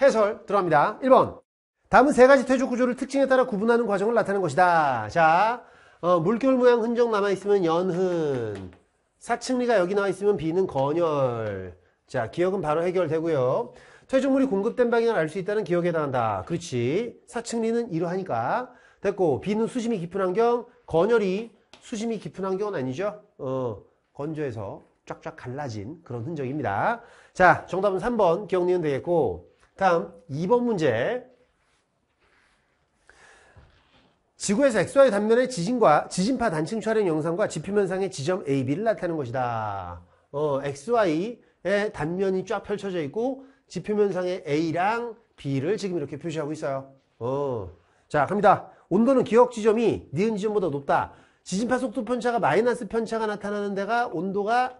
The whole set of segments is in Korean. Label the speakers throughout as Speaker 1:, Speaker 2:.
Speaker 1: 해설 들어갑니다. 1번. 다음은 세 가지 퇴적 구조를 특징에 따라 구분하는 과정을 나타낸 것이다. 자, 어, 물결 모양 흔적 남아있으면 연흔. 사층리가 여기 나와있으면 비는 건열. 자, 기억은 바로 해결되고요. 퇴적물이 공급된 방향을 알 수 있다는 기억에 해당한다. 그렇지. 사층리는 이러하니까. 됐고, 비는 수심이 깊은 환경, 건열이 수심이 깊은 환경은 아니죠. 어, 건조해서 쫙쫙 갈라진 그런 흔적입니다. 자, 정답은 3번 기억리면 되겠고, 다음 2번 문제 지구에서 XY 단면의 지진과 지진파 단층 촬영 영상과 지표면상의 지점 AB를 나타내는 것이다. 어, XY의 단면이 쫙 펼쳐져 있고 지표면상의 A랑 B를 지금 이렇게 표시하고 있어요. 어. 자 갑니다. 온도는 기억 지점이 니은 지점보다 높다. 지진파 속도 편차가 마이너스 편차가 나타나는 데가 온도가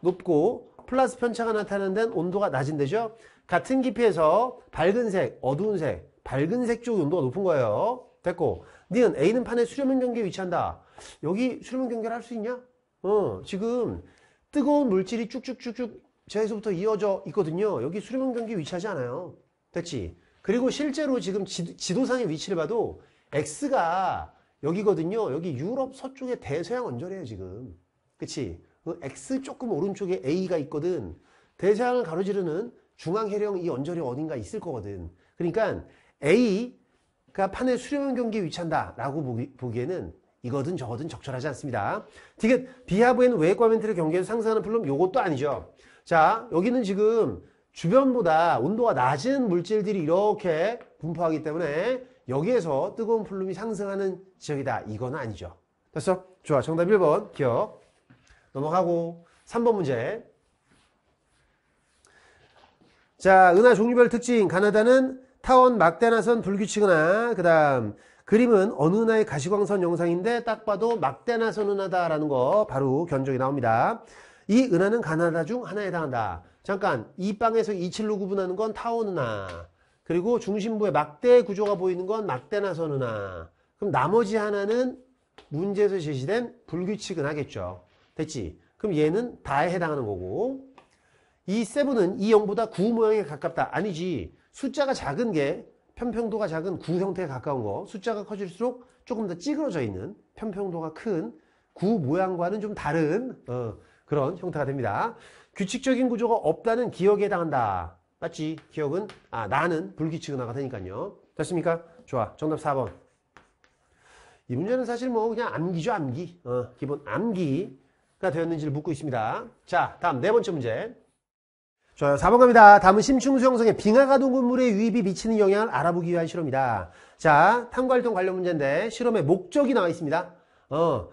Speaker 1: 높고 플러스 편차가 나타나는 데는 온도가 낮은 데죠. 같은 깊이에서 밝은 색, 어두운 색, 밝은 색쪽 온도가 높은 거예요. 됐고. 니은 A는 판에 수렴면 경계에 위치한다. 여기 수렴면 경계를 할 수 있냐? 어, 지금 뜨거운 물질이 쭉쭉쭉쭉 제에서부터 이어져 있거든요. 여기 수렴면 경계에 위치하지 않아요. 됐지? 그리고 실제로 지금 지, 지도상의 위치를 봐도 X가 여기거든요. 여기 유럽 서쪽의 대서양 언저리에요, 지금. 그치? 그 X 조금 오른쪽에 A가 있거든. 대서양을 가로지르는 중앙해령 이 언저리 어딘가 있을 거거든. 그러니까 A가 판의 수렴형 경계에 위치한다 라고 보기, 에는 이거든 저거든 적절하지 않습니다. 디귿 비하부에는 외과 멘트를 경계에서 상승하는 플룸 요것도 아니죠. 자 여기는 지금 주변보다 온도가 낮은 물질들이 이렇게 분포하기 때문에 여기에서 뜨거운 플룸이 상승하는 지역이다. 이건 아니죠. 됐어? 좋아. 정답 1번 기억. 넘어가고 3번 문제. 자, 은하 종류별 특징. 가나다는 타원 막대나선 불규칙은하. 그 다음, 그림은 어느 은하의 가시광선 영상인데 딱 봐도 막대나선 은하다라는 거 바로 견적이 나옵니다. 이 은하는 가나다 중 하나에 해당한다. 잠깐, 이 빵에서 이칠로 구분하는 건 타원 은하. 그리고 중심부에 막대 구조가 보이는 건 막대나선 은하. 그럼 나머지 하나는 문제에서 제시된 불규칙은 하겠죠. 됐지? 그럼 얘는 다에 해당하는 거고. 이세븐은이 0보다 9 모양에 가깝다. 아니지. 숫자가 작은 게 편평도가 작은 9 형태에 가까운 거 숫자가 커질수록 조금 더 찌그러져 있는 편평도가 큰9 모양과는 좀 다른 어, 그런 형태가 됩니다. 규칙적인 구조가 없다는 기억에 해당한다. 맞지? 기억은 아 나는 불규칙 은화가 되니까요. 됐습니까? 좋아. 정답 4번. 이 문제는 사실 뭐 그냥 암기죠. 암기. 어, 기본 암기가 되었는지를 묻고 있습니다. 자 다음 네 번째 문제. 자, 4번 갑니다. 다음은 심층수형성에 빙하가동 건물의 유입이 미치는 영향을 알아보기 위한 실험이다. 자, 탐구활동 관련 문제인데 실험의 목적이 나와 있습니다. 어,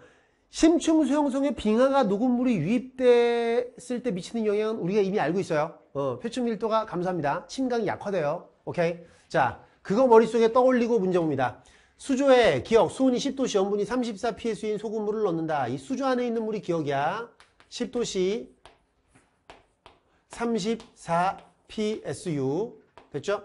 Speaker 1: 심층수형성에 빙하가 녹음물이 유입됐을 때 미치는 영향은 우리가 이미 알고 있어요. 어, 표층 밀도가 감소합니다. 침강이 약화돼요. 오케이? 자, 그거 머릿속에 떠올리고 문제 봅니다. 수조에 기억, 수온이 10도씨, 염분이 34ps인 소금물을 넣는다. 이 수조 안에 있는 물이 기억이야. 10도씨, 34PSU 됐죠?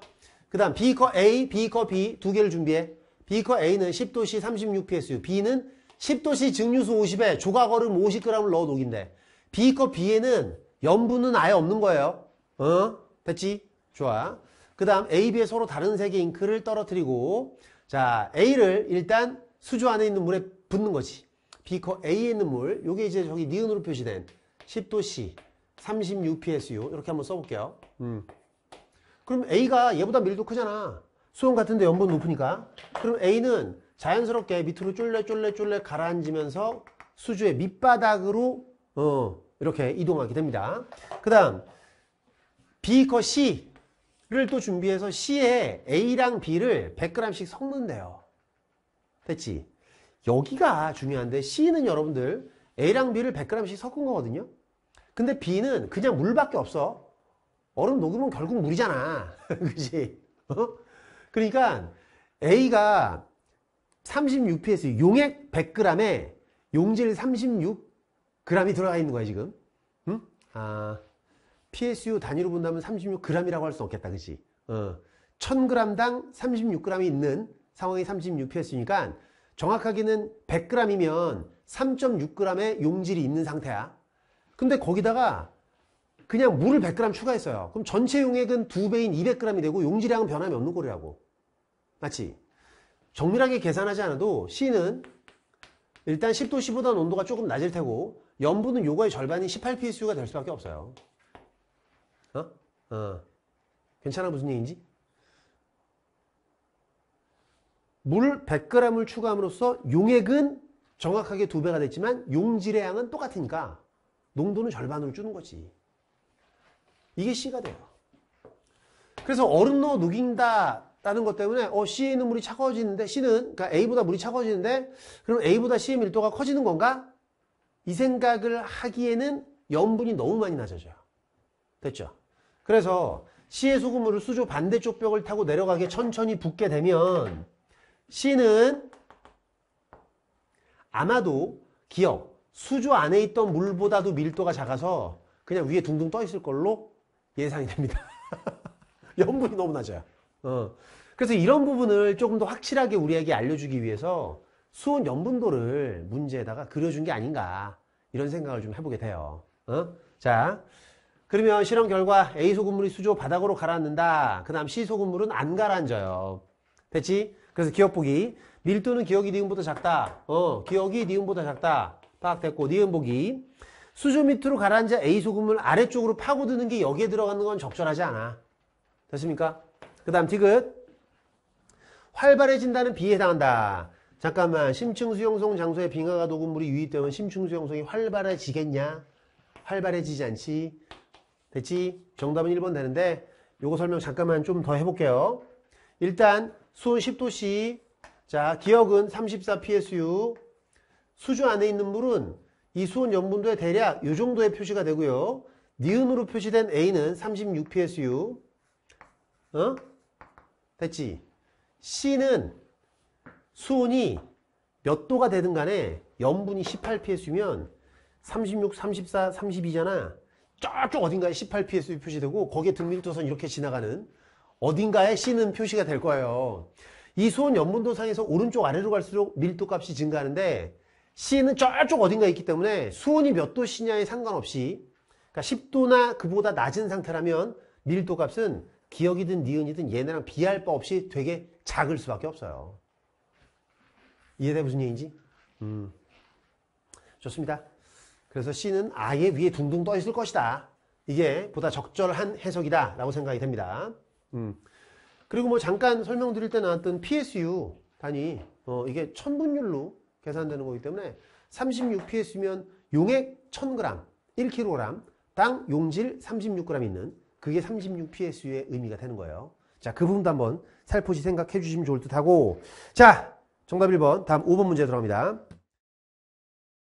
Speaker 1: 그 다음 B커 A, B커 B 두 개를 준비해 B커 A는 10도씨 36PSU B는 10도씨 증류수 50에 조각얼음 50g을 넣어 녹인데 B커 B에는 염분은 아예 없는 거예요 어? 됐지? 좋아 그 다음 A, B에 서로 다른 색의 잉크를 떨어뜨리고 자 A를 일단 수조 안에 있는 물에 붓는 거지 B커 A에 있는 물 요게 이제 저기 니은으로 표시된 10도씨 36PSU 이렇게 한번 써볼게요. 음. 그럼 A가 얘보다 밀도 크잖아. 수온 같은데 연분 높으니까. 그럼 A는 자연스럽게 밑으로 쫄래쫄래쫄래 가라앉으면서 수주의 밑바닥으로 어, 이렇게 이동하게 됩니다. 그 다음 B컷 C를 또 준비해서 C에 A랑 B를 100g씩 섞는데요. 됐지? 여기가 중요한데 C는 여러분들 A랑 B를 100g씩 섞은 거거든요. 근데 비는 그냥 물밖에 없어. 얼음 녹으면 결국 물이잖아. 그지? 어? 그러니까 A가 36ps 용액 100g에 용질 36g이 들어가 있는 거야 지금. 응? 아 PSU 단위로 본다면 36g이라고 할 수 없겠다, 그렇지? 어, 1000g당 36g이 있는 상황이 36PS니까 정확하게는 100g이면 3.6g의 용질이 있는 상태야. 근데 거기다가 그냥 물을 100g 추가했어요. 그럼 전체 용액은 2배인 200g이 되고 용지량은 변함이 없는 거리라고 맞지? 정밀하게 계산하지 않아도 C는 일단 10도 씨보다 온도가 조금 낮을 테고 염분은 요거의 절반인 18PSU가 될 수밖에 없어요. 어? 어. 괜찮아 무슨 얘기인지? 물 100g을 추가함으로써 용액은 정확하게 2배가 됐지만 용질의 양은 똑같으니까 농도는 절반으로 주는 거지. 이게 C가 돼요. 그래서 얼음로 녹인다 라는 것 때문에 어, C에 있는 물이 차가워지는데 C는 그러니까 A보다 물이 차가워지는데 그럼 A보다 C의 밀도가 커지는 건가? 이 생각을 하기에는 염분이 너무 많이 낮아져요. 됐죠? 그래서 C의 소금물을 수조 반대쪽 벽을 타고 내려가게 천천히 붓게 되면 C는 아마도 기억 수조 안에 있던 물보다도 밀도가 작아서 그냥 위에 둥둥 떠 있을 걸로 예상이 됩니다. 염분이 너무 낮아요. 어. 그래서 이런 부분을 조금 더 확실하게 우리에게 알려주기 위해서 수온 염분도를 문제에다가 그려준 게 아닌가 이런 생각을 좀 해보게 돼요. 어? 자, 그러면 실험 결과 A 소금물이 수조 바닥으로 가라앉는다. 그 다음 C 소금물은 안 가라앉아요. 됐지? 그래서 기억 보기. 밀도는 기억이 니은보다 작다. 어, 기억이 니은보다 작다. 파악됐고 니은 보기 수조 밑으로 가라앉아 A 소금을 아래쪽으로 파고드는 게 여기에 들어가는 건 적절하지 않아. 됐습니까? 그 다음 디귿 활발해진다는 B에 해당한다. 잠깐만 심층수용성 장소에 빙하가 녹은 물이 유입되면 심층수용성이 활발해지겠냐? 활발해지지 않지. 됐지? 정답은 1번 되는데 요거 설명 잠깐만 좀 더 해볼게요. 일단 수온 10도씨 자 기억은 34 PSU 수주 안에 있는 물은 이수온 염분도에 대략 이 정도의 표시가 되고요. 니은으로 표시된 A는 36PSU 어? 됐지? C는 수온이 몇 도가 되든 간에 염분이 18PSU면 36, 34, 32잖아. 저쪽 어딘가에 18PSU 표시되고 거기에 등밀도선 이렇게 지나가는 어딘가에 C는 표시가 될 거예요. 이 수온 염분도상에서 오른쪽 아래로 갈수록 밀도 값이 증가하는데 C는 저쪽 어딘가 있기 때문에 수온이 몇 도시냐에 상관없이 그러니까 10도나 그보다 낮은 상태라면 밀도 값은 기억이든 니은이든 얘네랑 비할 바 없이 되게 작을 수밖에 없어요. 이해돼 무슨 얘기인지? 음. 좋습니다. 그래서 C는 아예 위에 둥둥 떠 있을 것이다. 이게 보다 적절한 해석이다 라고 생각이 됩니다. 음. 그리고 뭐 잠깐 설명드릴 때 나왔던 PSU 단위 어, 이게 천분율로 계산되는 거기 때문에 36ps면 용액 1000g, 1kg, 당 용질 36g 있는 그게 36ps의 의미가 되는 거예요. 자, 그 부분도 한번 살포시 생각해 주시면 좋을 듯 하고 자, 정답 1번, 다음 5번 문제 들어갑니다.